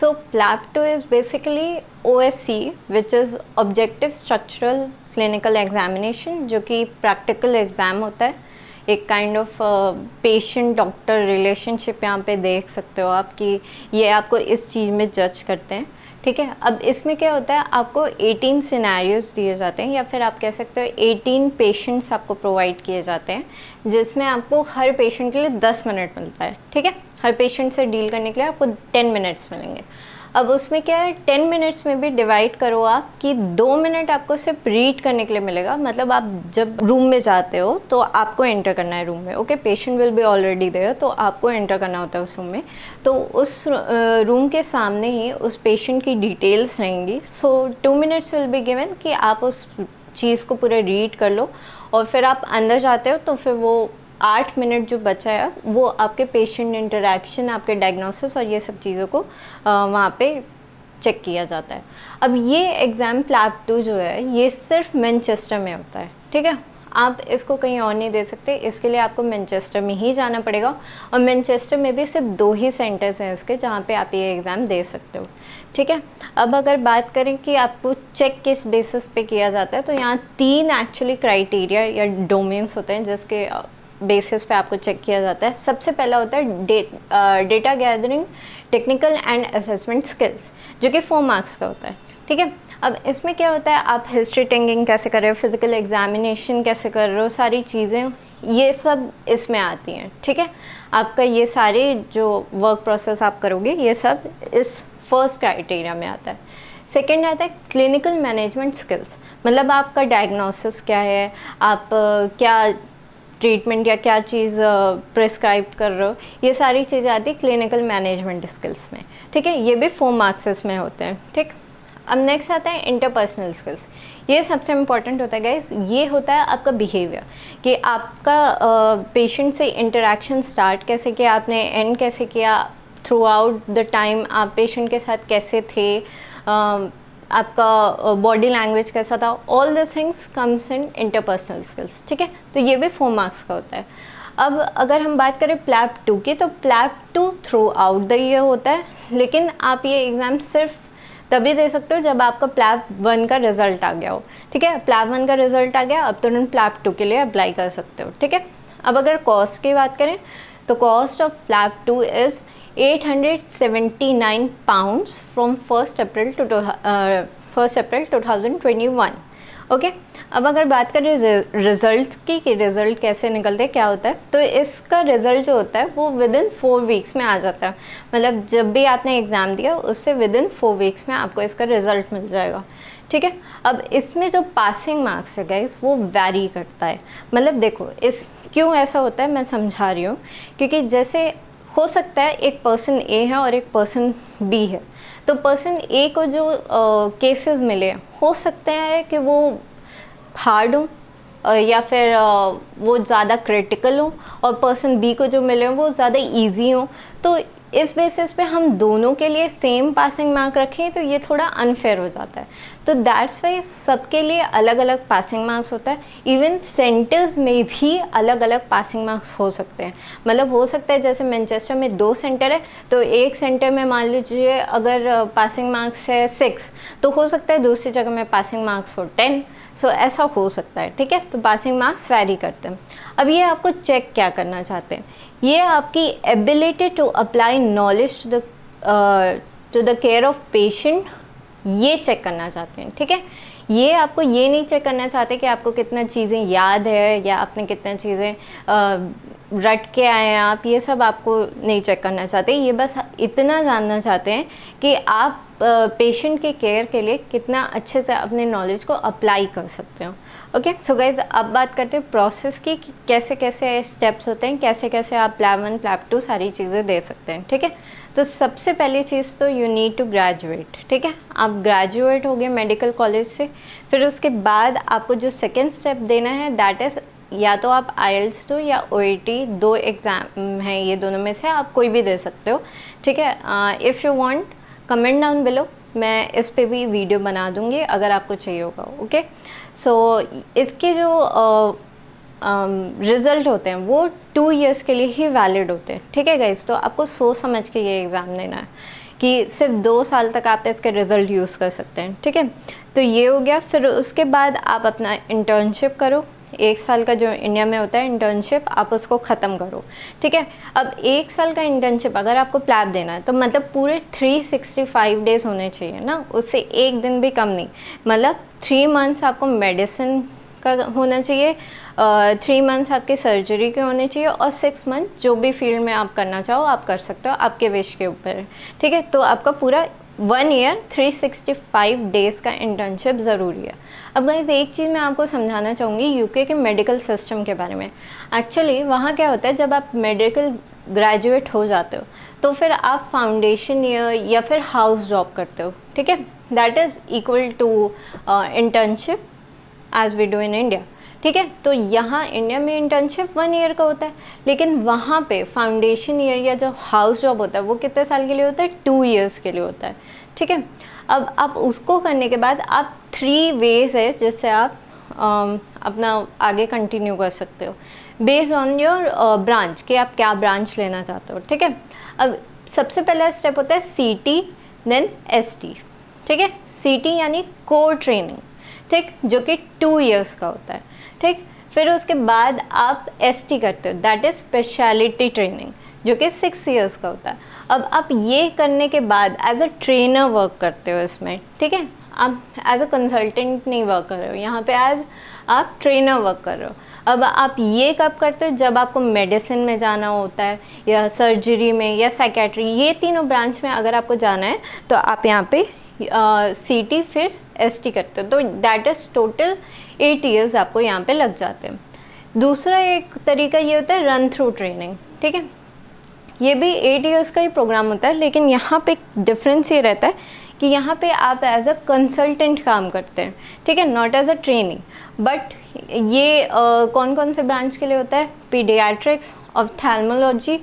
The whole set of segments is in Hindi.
So PLAB2 is basically OSC which is Objective Structural Clinical Examination जो कि practical exam होता है एक kind of patient doctor relationship यहाँ पे देख सकते हो आप कि ये आपको इस चीज़ में जज करते हैं ठीक है अब इसमें क्या होता है आपको 18 सिनेरियोस दिए जाते हैं या फिर आप कह सकते हो 18 पेशेंट्स आपको प्रोवाइड किए जाते हैं जिसमें आपको हर पेशेंट के लिए 10 मिनट मिलता है ठीक है हर पेशेंट से डील करने के लिए आपको 10 मिनट्स मिलेंगे अब उसमें क्या है टेन मिनट्स में भी डिवाइड करो आप कि दो मिनट आपको सिर्फ रीड करने के लिए मिलेगा मतलब आप जब रूम में जाते हो तो आपको एंटर करना है रूम में okay patient will be already there तो आपको एंटर करना होता है उस रूम में तो उस रूम के सामने ही उस पेशेंट की डिटेल्स रहेंगी so two minutes will be given कि आप उस चीज़ को पूरा रीड कर लो और फिर आप अंदर जाते हो तो फिर वो आठ मिनट जो बचा है वो आपके पेशेंट इंटरेक्शन आपके डायग्नोसिस और ये सब चीज़ों को वहाँ पे चेक किया जाता है अब ये एग्ज़ाम प्लैप टू जो है ये सिर्फ मैनचेस्टर में होता है ठीक है आप इसको कहीं और नहीं दे सकते इसके लिए आपको मैनचेस्टर में ही जाना पड़ेगा और मैनचेस्टर में भी सिर्फ दो ही सेंटर्स हैं इसके जहाँ पे आप ये एग्ज़ाम दे सकते हो ठीक है अब अगर बात करें कि आपको चेक किस बेसिस पे किया जाता है तो यहाँ तीन एक्चुअली क्राइटेरिया या डोमेन्स होते हैं जिसके बेसिस पे आपको चेक किया जाता है सबसे पहला होता है data gathering technical and assessment skills जो कि फोर मार्क्स का होता है ठीक है अब इसमें क्या होता है आप हिस्ट्री टेंगिंग कैसे कर रहे हो फिज़िकल एग्जामिनेशन कैसे कर रहे हो सारी चीज़ें ये सब इसमें आती हैं ठीक है आपका ये सारे जो वर्क प्रोसेस आप करोगे ये सब इस फर्स्ट क्राइटेरिया में आता है सेकेंड आता है क्लिनिकल मैनेजमेंट स्किल्स मतलब आपका डायग्नोसिस क्या है आप क्या ट्रीटमेंट या क्या चीज़ प्रिस्क्राइब कर रहे हो ये सारी चीज़ें आती है क्लिनिकल मैनेजमेंट स्किल्स में ठीक है ये भी फोर मार्क्सेस में होते हैं ठीक अब नेक्स्ट आता है इंटरपर्सनल स्किल्स ये सबसे इम्पॉर्टेंट होता है गाइज ये होता है आपका बिहेवियर कि आपका पेशेंट से इंटरेक्शन स्टार्ट कैसे किया आपने एंड कैसे किया थ्रू आउट द टाइम आप पेशेंट के साथ कैसे थे uh, आपका बॉडी लैंग्वेज कैसा था all the things comes in interpersonal skills ठीक है तो ये भी फोर मार्क्स का होता है अब अगर हम बात करें प्लैप टू की तो PLAB two throughout the year होता है लेकिन आप ये एग्ज़ाम सिर्फ तभी दे सकते हो जब आपका प्लैप वन का रिजल्ट आ गया हो ठीक है प्लैप वन का रिजल्ट आ गया अब तो तुरंत प्लैप टू के लिए अप्लाई कर सकते हो ठीक है अब अगर कॉस्ट की बात करें तो cost of PLAB two is 879 pounds from 1st April to first April 2021 okay okay? अब अगर बात करें रिज़ल्ट की कि रिज़ल्ट कैसे निकलते क्या होता है तो इसका रिज़ल्ट जो होता है वो विद इन फोर वीक्स में आ जाता है मतलब जब भी आपने एग्ज़ाम दिया उससे विद इन फोर वीक्स में आपको इसका रिज़ल्ट मिल जाएगा ठीक है अब इसमें जो पासिंग मार्क्स है गैस वो वैरी करता है मतलब देखो इस क्यों ऐसा होता है मैं समझा रही हूँ क्योंकि जैसे हो सकता है एक पर्सन ए है और एक पर्सन बी है तो पर्सन ए को जो केसेस uh, मिले हो सकते हैं कि वो हार्ड हों या फिर वो ज़्यादा क्रिटिकल हों और पर्सन बी को जो मिले हों वो ज़्यादा इजी हों तो इस बेसिस पे हम दोनों के लिए सेम पासिंग मार्क रखें तो ये थोड़ा अनफेयर हो जाता है तो दैट्स वाई सबके लिए अलग अलग पासिंग मार्क्स होता है इवन सेंटर्स में भी अलग अलग पासिंग मार्क्स हो सकते हैं मतलब हो सकता है जैसे मैनचेस्टर में दो सेंटर है तो एक सेंटर में मान लीजिए अगर पासिंग मार्क्स है सिक्स तो हो सकता है दूसरी जगह में पासिंग मार्क्स हो टेन सो so, ऐसा हो सकता है ठीक है तो पासिंग मार्क्स वैरी करते हैं अब ये आपको चेक क्या करना चाहते हैं ये आपकी ability to apply knowledge to the to the care of patient ये चेक करना चाहते हैं ठीक है ये आपको ये नहीं चेक करना चाहते कि आपको कितना चीज़ें याद है या आपने कितना चीज़ें रट के आए हैं आप ये सब आपको नहीं चेक करना चाहते ये बस इतना जानना चाहते हैं कि आप पेशेंट के केयर के लिए कितना अच्छे से अपने नॉलेज को अप्लाई कर सकते हो ओके सो गाइज अब बात करते हैं प्रोसेस की कि कैसे कैसे स्टेप्स होते हैं कैसे कैसे आप प्लैब वन प्लैब टू सारी चीज़ें दे सकते हैं ठीक है तो सबसे पहली चीज़ तो यू नीड टू ग्रेजुएट ठीक है आप ग्रेजुएट हो गए मेडिकल कॉलेज से फिर उसके बाद आपको जो सेकेंड स्टेप देना है दैट इज़ या तो आप आयल्स दो या ओ दो एग्ज़ाम हैं ये दोनों में से आप कोई भी दे सकते हो ठीक है if you want comment down below मैं इस पर भी वीडियो बना दूँगी अगर आपको चाहिए होगा ओके सो so, इसके जो रिज़ल्ट uh, um, होते हैं वो टू इयर्स के लिए ही वैलिड होते हैं ठीक है गाइज तो आपको सोच समझ के ये एग्ज़ाम देना है कि सिर्फ दो साल तक आप इसके रिज़ल्ट यूज़ कर सकते हैं ठीक है तो ये हो गया फिर उसके बाद आप अपना इंटर्नशिप करो एक साल का जो इंडिया में होता है इंटर्नशिप आप उसको ख़त्म करो ठीक है अब एक साल का इंटर्नशिप अगर आपको प्लैब देना है तो मतलब पूरे 365 डेज़ होने चाहिए ना उससे एक दिन भी कम नहीं मतलब थ्री मंथ्स आपको मेडिसिन का होना चाहिए थ्री मंथ्स आपके सर्जरी के होने चाहिए और सिक्स मंथ जो भी फील्ड में आप करना चाहो आप कर सकते हो आपके विश के ऊपर ठीक है तो आपका पूरा वन ईयर 365 डेज़ का इंटर्नशिप ज़रूरी है अब गाइज एक चीज़ मैं आपको समझाना चाहूँगी यूके के मेडिकल सिस्टम के बारे में एक्चुअली वहाँ क्या होता है जब आप मेडिकल ग्रेजुएट हो जाते हो तो फिर आप फाउंडेशन ईयर या फिर हाउस जॉब करते हो ठीक है that is equal to internship as we do in India ठीक है तो यहाँ इंडिया में इंटर्नशिप वन ईयर का होता है लेकिन वहाँ पे फाउंडेशन ईयर या जो हाउस जॉब होता है वो कितने साल के लिए होता है टू ईयर्स के लिए होता है ठीक है अब आप उसको करने के बाद आप थ्री वेज है जिससे आप आ, अपना आगे कंटिन्यू कर सकते हो बेस्ड ऑन योर ब्रांच कि आप क्या ब्रांच लेना चाहते हो ठीक है अब सबसे पहला स्टेप होता है C T then S T ठीक है सी टी यानी कोर ट्रेनिंग ठीक जो कि टू ईयर्स का होता है ठीक फिर उसके बाद आप एस करते हो दैट इज़ स्पेशलिटी ट्रेनिंग जो कि सिक्स इयर्स का होता है अब आप ये करने के बाद एज अ ट्रेनर वर्क करते हो इसमें ठीक है आप एज अ कंसल्टेंट नहीं वर्क कर रहे हो यहाँ पे एज आप ट्रेनर वर्क कर रहे हो अब आप ये कब करते हो जब आपको मेडिसिन में जाना होता है या सर्जरी में या साइकेट्री ये तीनों ब्रांच में अगर आपको जाना है तो आप यहाँ पे सी टी फिर एस टी करते हो तो that is total eight years आपको यहाँ पे लग जाते हैं दूसरा एक तरीका ये होता है रन थ्रू ट्रेनिंग ठीक है ये भी एट ईयर्स का ही प्रोग्राम होता है लेकिन यहाँ पे डिफरेंस ये रहता है कि यहाँ पे आप एज अ कंसल्टेंट काम करते हैं ठीक है not as a training but ये आ, कौन कौन से ब्रांच के लिए होता है paediatrics ophthalmology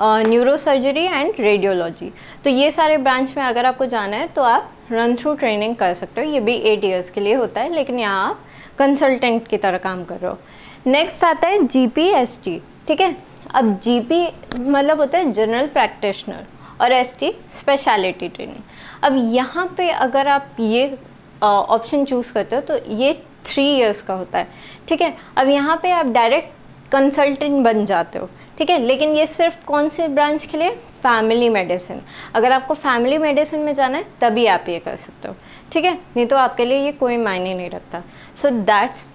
neuro surgery and radiology तो ये सारे ब्रांच में अगर आपको जाना है तो आप रन थ्रू ट्रेनिंग कर सकते हो ये भी एट ईयर्स के लिए होता है लेकिन यहाँ आप कंसल्टेंट की तरह काम कर रहे हो नेक्स्ट आता है जी पी एस टी ठीक है अब जी पी मतलब होता है जनरल प्रैक्टिशनर और एस टी स्पेशलिटी ट्रेनिंग अब यहाँ पे अगर आप ये ऑप्शन चूज़ करते हो तो ये थ्री इयर्स का होता है ठीक है अब यहाँ पे आप डायरेक्ट कंसल्टेंट बन जाते हो ठीक है लेकिन ये सिर्फ कौन से ब्रांच के लिए फैमिली मेडिसिन अगर आपको फैमिली मेडिसिन में जाना है तभी आप ये कर सकते हो ठीक है नहीं तो आपके लिए ये कोई मायने नहीं रखता सो दैट्स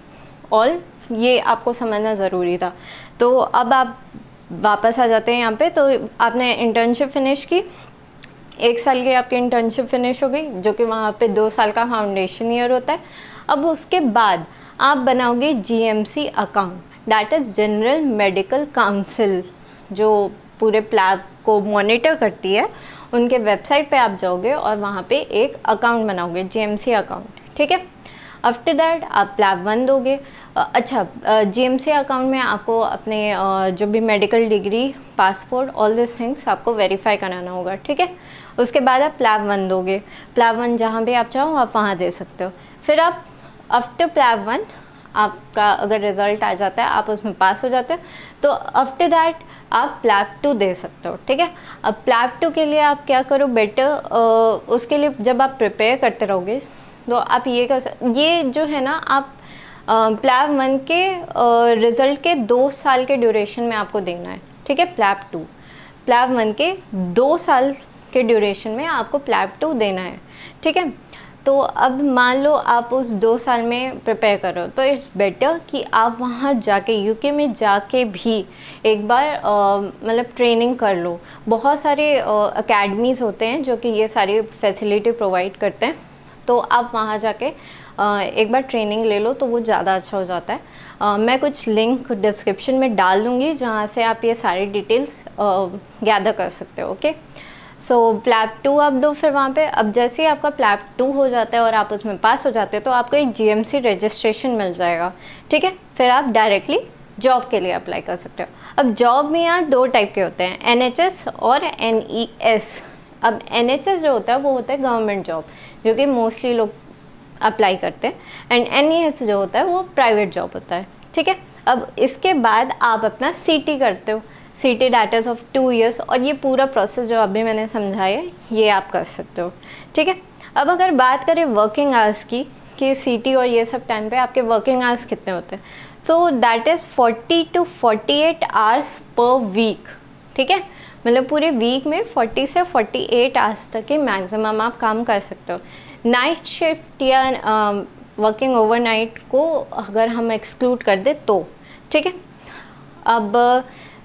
ऑल ये आपको समझना ज़रूरी था तो अब आप वापस आ जाते हैं यहाँ पे तो आपने इंटर्नशिप फिनिश की एक साल की आपकी इंटर्नशिप फिनिश हो गई जो कि वहाँ पे दो साल का फाउंडेशन ईयर होता है अब उसके बाद आप बनाओगे GMC account that is General Medical Council जो पूरे प्लैब को मॉनिटर करती है उनके वेबसाइट पे आप जाओगे और वहाँ पे एक अकाउंट बनाओगे जीएमसी अकाउंट ठीक है आफ्टर दैट आप प्लैब वन दोगे अच्छा जीएमसी अकाउंट में आपको अपने जो भी medical degree passport all this things आपको वेरीफाई कराना होगा ठीक है उसके बाद आप प्लैब वन दोगे प्लैब वन जहाँ भी आप चाहो आप वहाँ दे सकते हो फिर आप आफ्टर प्लैब वन आपका अगर रिज़ल्ट आ जाता है आप उसमें पास हो जाते हो तो आफ्टर दैट आप प्लैप टू दे सकते हो ठीक है अब प्लैप टू के लिए आप क्या करो बेटर उसके लिए जब आप प्रिपेयर करते रहोगे तो आप ये कर सकते ये जो है ना आप प्लैब वन के रिज़ल्ट के दो साल के ड्यूरेशन में आपको देना है ठीक है प्लैप टू प्लैब वन के दो साल के ड्यूरेशन में आपको प्लैप टू देना है ठीक है तो अब मान लो आप उस दो साल में प्रिपेयर करो तो इट्स बेटर कि आप वहाँ जाके यूके में जाके भी एक बार मतलब ट्रेनिंग कर लो बहुत सारे अकेडमीज़ होते हैं जो कि ये सारी फैसिलिटी प्रोवाइड करते हैं तो आप वहाँ जाके आ, एक बार ट्रेनिंग ले लो तो वो ज़्यादा अच्छा हो जाता है आ, मैं कुछ लिंक डिस्क्रिप्शन में डाल दूँगी जहाँ से आप ये सारी डिटेल्स गैदर कर सकते हो ओके सो प्लैप टू आप दो फिर वहाँ पे अब जैसे ही आपका प्लैप टू हो जाता है और आप उसमें पास हो जाते हैं तो आपको एक जीएमसी रजिस्ट्रेशन मिल जाएगा ठीक है फिर आप डायरेक्टली जॉब के लिए अप्लाई कर सकते हो अब जॉब में यहाँ दो टाइप के होते हैं एन और एन e अब एन जो होता है वो होता है गवर्नमेंट जॉब जो कि मोस्टली लोग अप्लाई करते हैं एंड एन e जो होता है वो प्राइवेट जॉब होता है ठीक है अब इसके बाद आप अपना सी करते हो सीटी टी ऑफ टू ईयर्स और ये पूरा प्रोसेस जो अभी मैंने समझाया ये आप कर सकते हो ठीक है अब अगर बात करें वर्किंग आवर्स की कि सी टी और ये सब टाइम पे आपके वर्किंग आवर्स कितने होते हैं so that is forty to forty eight hours पर वीक ठीक है मतलब पूरे वीक में 40 से 48 आवर्स तक के मैक्सिमम आप काम कर सकते हो नाइट शिफ्ट या वर्किंग um, ओवरनाइट को अगर हम एक्सक्लूड कर दें तो ठीक है अब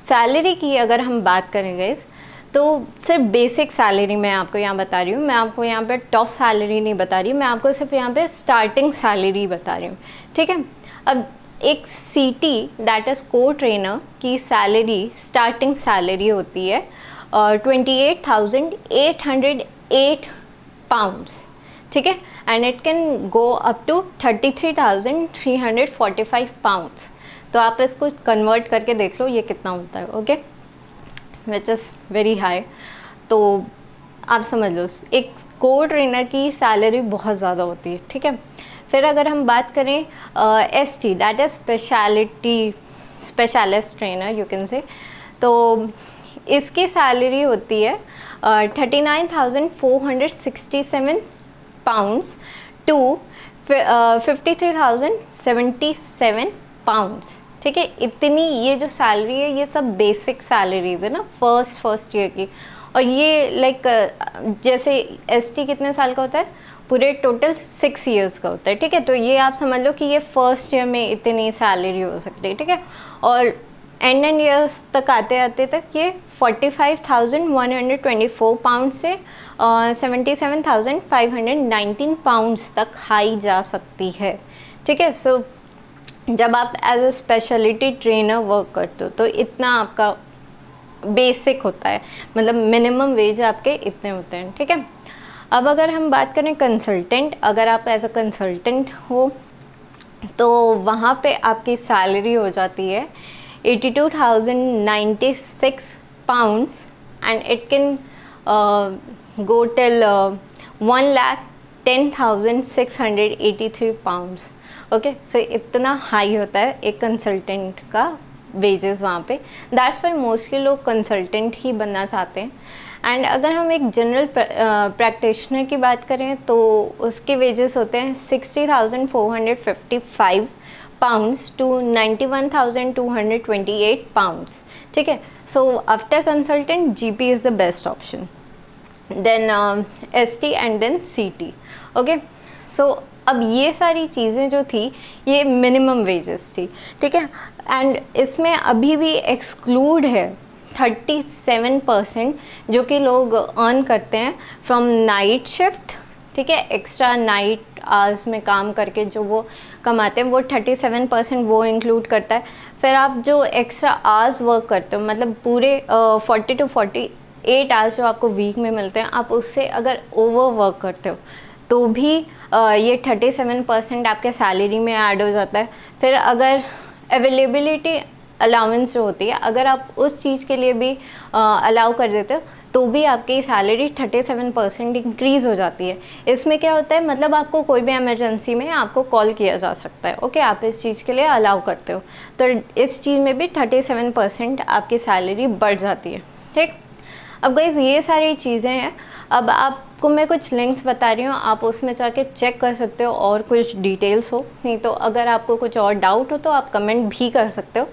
सैलरी की अगर हम बात करेंगे इस तो सिर्फ बेसिक सैलरी मैं आपको यहाँ बता रही हूँ मैं आपको यहाँ पे टॉप सैलरी नहीं बता रही मैं आपको सिर्फ यहाँ पे स्टार्टिंग सैलरी बता रही हूँ ठीक है अब एक C T that is core trainer की सैलरी स्टार्टिंग सैलरी होती है और twenty eight thousand eight hundred eight pounds ठीक है and it can go up to thirty three thousand three hundred forty five pounds तो आप इसको कन्वर्ट करके देख लो ये कितना होता है okay which is very high तो आप समझ लो एक को ट्रेनर की सैलरी बहुत ज़्यादा होती है ठीक है फिर अगर हम बात करें S T that is specialty specialist trainer you can say तो इसकी सैलरी होती है thirty nine thousand four hundred sixty seven pounds to fifty three thousand seventy seven pounds ठीक है इतनी ये जो सैलरी है ये सब बेसिक सैलरीज है ना फर्स्ट फर्स्ट ईयर की और ये लाइक जैसे एसटी कितने साल का होता है पूरे टोटल सिक्स इयर्स का होता है ठीक है तो ये आप समझ लो कि ये फर्स्ट ईयर में इतनी सैलरी हो सकती है ठीक है और एंड एंड ईयर्स तक आते आते तक ये 45,124 पाउंड से seventy seven thousand five hundred nineteen pounds तक हाई जा सकती है ठीक है सो जब आप as a specialty trainer work करते हो तो इतना आपका बेसिक होता है मतलब मिनिमम वेज आपके इतने होते हैं ठीक है अब अगर हम बात करें कंसल्टेंट अगर आप एज अ कंसल्टेंट हो तो वहाँ पे आपकी सैलरी हो जाती है eighty two thousand ninety six pounds and it can go till one lakh ten thousand six hundred eighty three pounds okay so इतना हाई होता है एक कंसल्टेंट का वेजेस वहाँ पे दैट्स वाई मोस्टली लोग कंसल्टेंट ही बनना चाहते हैं एंड अगर हम एक जनरल प्रैक्टिशनर की बात करें तो उसके वेजेस होते हैं sixty thousand four hundred fifty five pounds to ninety one thousand two hundred twenty eight pounds ठीक है so after consultant G P is the best option then S T and then C T okay so अब ये सारी चीज़ें जो थी ये मिनिमम वेजेस थी ठीक है एंड इसमें अभी भी एक्सक्लूड है 37 परसेंट जो कि लोग अर्न करते हैं फ्रॉम नाइट शिफ्ट ठीक है एक्स्ट्रा नाइट आवर्स में काम करके जो वो कमाते हैं वो 37 परसेंट वो इंक्लूड करता है फिर आप जो एक्स्ट्रा आवर्स वर्क करते हो मतलब पूरे forty to forty eight hours जो आपको वीक में मिलते हैं आप उससे अगर ओवर वर्क करते हो तो भी ये थर्टी सेवन परसेंट आपके सैलरी में ऐड हो जाता है फिर अगर अवेलेबिलिटी अलाउंस जो होती है अगर आप उस चीज़ के लिए भी अलाउ कर देते हो तो भी आपकी salary thirty seven percent increase हो जाती है इसमें क्या होता है मतलब आपको कोई भी इमरजेंसी में आपको कॉल किया जा सकता है ओके आप इस चीज़ के लिए अलाउ करते हो तो इस चीज़ में भी थर्टी सेवन परसेंट आपकी सैलरी बढ़ जाती है ठीक अब गई ये सारी चीज़ें हैं अब आप आपको मैं कुछ लिंक्स बता रही हूँ आप उसमें जाके चेक कर सकते हो और कुछ डिटेल्स हो नहीं तो अगर आपको कुछ और डाउट हो तो आप कमेंट भी कर सकते हो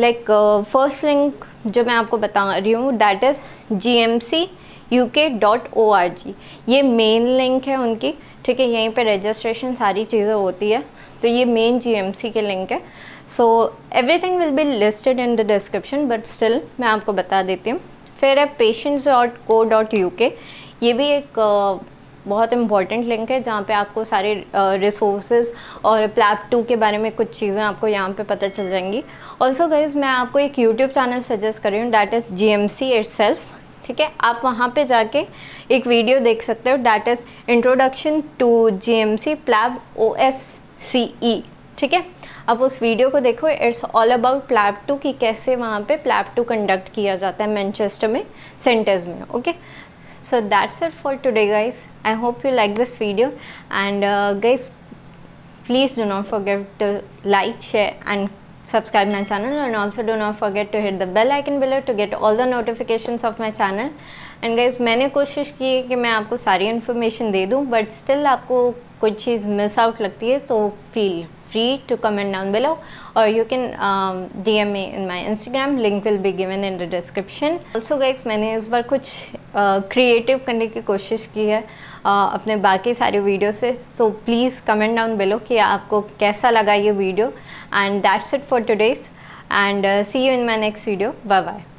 लाइक फर्स्ट लिंक जो मैं आपको बता रही हूँ that is G M C U K dot O R G ये मेन लिंक है उनकी ठीक है यहीं पे रजिस्ट्रेशन सारी चीज़ें होती है तो ये मेन सी के लिंक है so everything will be listed in the description but still मैं आपको बता देती हूँ फिर है patients dot co dot U K ये भी एक बहुत इम्पॉर्टेंट लिंक है जहाँ पे आपको सारे रिसोर्सेज और प्लैप टू के बारे में कुछ चीज़ें आपको यहाँ पे पता चल जाएंगी ऑल्सो गईज़ मैं आपको एक यूट्यूब चैनल सजेस्ट कर रही हूँ that is G M C itself ठीक है आप वहाँ पे जाके एक वीडियो देख सकते हो that is introduction to G M C PLAB O S C E ठीक है अब उस वीडियो को देखो it's all about PLAB two कि कैसे वहाँ पे प्लैब टू कंडक्ट किया जाता है मैनचेस्टर में सेंटर्स में okay so that's it for today guys i hope you like this video and uh, guys please do not forget to like share and subscribe my channel and also do not forget to hit the bell icon below to get all the notifications of my channel and guys maine koshish ki hai ki main aapko sari information de दूँ but still aapko kuch cheez miss out lagti hai so feel free to comment down below or you can um, DM me in my Instagram. Link will be given in the description. Also guys, मैंने इस बार कुछ uh, creative करने की कोशिश की है uh, अपने बाकी सारे वीडियो से so please comment down below कि आपको कैसा लगा ये video that's it for today's. And uh, see you in my next video. Bye bye.